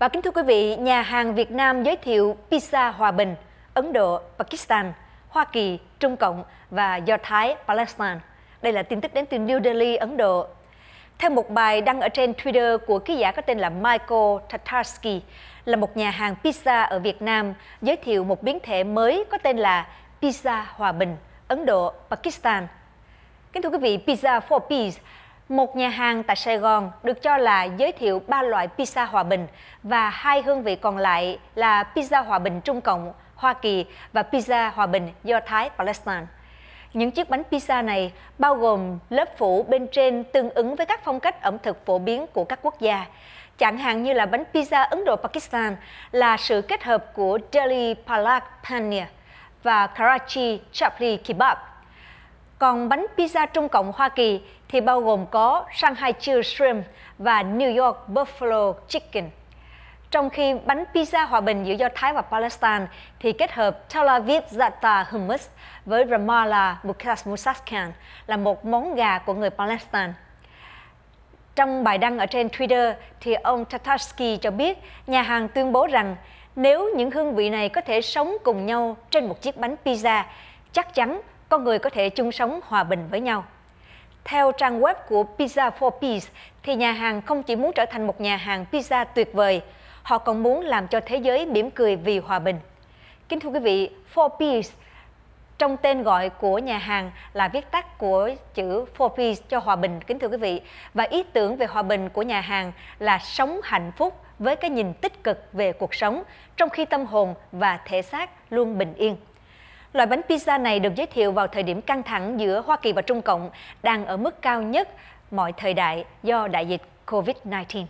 Và kính thưa quý vị, nhà hàng Việt Nam giới thiệu pizza hòa bình, Ấn Độ, Pakistan, Hoa Kỳ, Trung Cộng và Do Thái, Palestine. Đây là tin tức đến từ New Delhi, Ấn Độ. Theo một bài đăng ở trên Twitter của ký giả có tên là Michael Tatarsky, là một nhà hàng pizza ở Việt Nam giới thiệu một biến thể mới có tên là pizza hòa bình, Ấn Độ, Pakistan. Kính thưa quý vị, Pizza for Peace một nhà hàng tại Sài Gòn được cho là giới thiệu ba loại pizza hòa bình và hai hương vị còn lại là pizza hòa bình Trung Cộng, Hoa Kỳ và pizza hòa bình do Thái Palestine. Những chiếc bánh pizza này bao gồm lớp phủ bên trên tương ứng với các phong cách ẩm thực phổ biến của các quốc gia. Chẳng hạn như là bánh pizza Ấn Độ-Pakistan là sự kết hợp của Delhi Palak Paneer và Karachi Chapli Kebab – còn bánh pizza Trung Cộng Hoa Kỳ thì bao gồm có Shanghai Chill Shrimp và New York Buffalo Chicken. Trong khi bánh pizza hòa bình giữa Do Thái và Palestine thì kết hợp Tel Aviv Zata Hummus với Ramallah Bukas Musaskan là một món gà của người Palestine. Trong bài đăng ở trên Twitter thì ông Tatarsky cho biết nhà hàng tuyên bố rằng nếu những hương vị này có thể sống cùng nhau trên một chiếc bánh pizza, chắc chắn con người có thể chung sống hòa bình với nhau. Theo trang web của Pizza for Peace, thì nhà hàng không chỉ muốn trở thành một nhà hàng pizza tuyệt vời, họ còn muốn làm cho thế giới mỉm cười vì hòa bình. Kính thưa quý vị, For Peace trong tên gọi của nhà hàng là viết tắt của chữ For Peace cho hòa bình, kính thưa quý vị. Và ý tưởng về hòa bình của nhà hàng là sống hạnh phúc với cái nhìn tích cực về cuộc sống, trong khi tâm hồn và thể xác luôn bình yên. Loại bánh pizza này được giới thiệu vào thời điểm căng thẳng giữa Hoa Kỳ và Trung Cộng đang ở mức cao nhất mọi thời đại do đại dịch COVID-19.